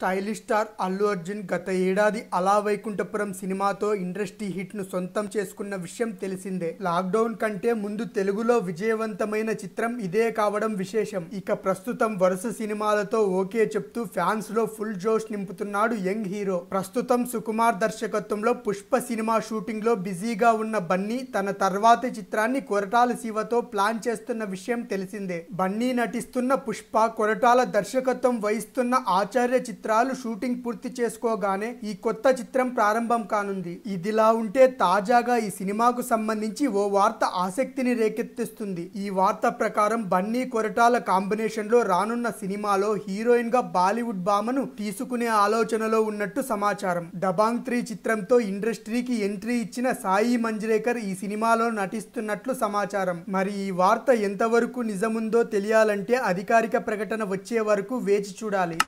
stylish star Allu Arjun గత ఏడాది అలా వైకుంఠపురం సినిమాతో ఇండస్ట్రీ హిట్ను సొంతం చేసుకున్న విషయం తెలిసిందే లాక్డౌన్ కంటే ముందు తెలుగులో విజయవంతమైన చిత్రం ఇదే కావడం విశేషం ఇక ప్రస్తుతం వరుస సినిమాలతో ఓకే చెప్తూ ఫ్యాన్స్ లో ఫుల్ జోష్ నింపుతున్నాడు యంగ్ హీరో ప్రస్తుతం సుకుమార్ దర్శకత్వంలో పుష్ప సినిమా షూటింగ్ లో బిజీగా ఉన్న బన్నీ తన తర్వాతి చిత్రాన్ని కొరటాల శివతో ప్లాన్ చేస్తున్న విషయం తెలిసిందే బన్నీ నటిస్తున్న పుష్ప కొరటాల దర్శకత్వం వహిస్తున్న ఆచార్య చిత్రం చిత్రాలు షూటింగ్ పూర్తి చేసుకోగానే ఈ కొత్త చిత్రం ప్రారంభం కానుంది ఇదిలా ఉంటే తాజాగా ఈ సినిమాకు సంబంధించి ఓ వార్త ఆసక్తిని రేకెత్తిస్తుంది ఈ వార్త ప్రకారం బన్నీ కొరటాల కాంబినేషన్ లో రానున్న సినిమాలో హీరోయిన్ గా బాలీవుడ్ బామను తీసుకునే ఆలోచనలో ఉన్నట్టు సమాచారం దబాంగ్ త్రీ చిత్రంతో ఇండస్ట్రీకి ఎంట్రీ ఇచ్చిన సాయి మంజ్రేకర్ ఈ సినిమాలో నటిస్తున్నట్లు సమాచారం మరి ఈ వార్త ఎంతవరకు నిజముందో తెలియాలంటే అధికారిక ప్రకటన వచ్చే వరకు వేచి చూడాలి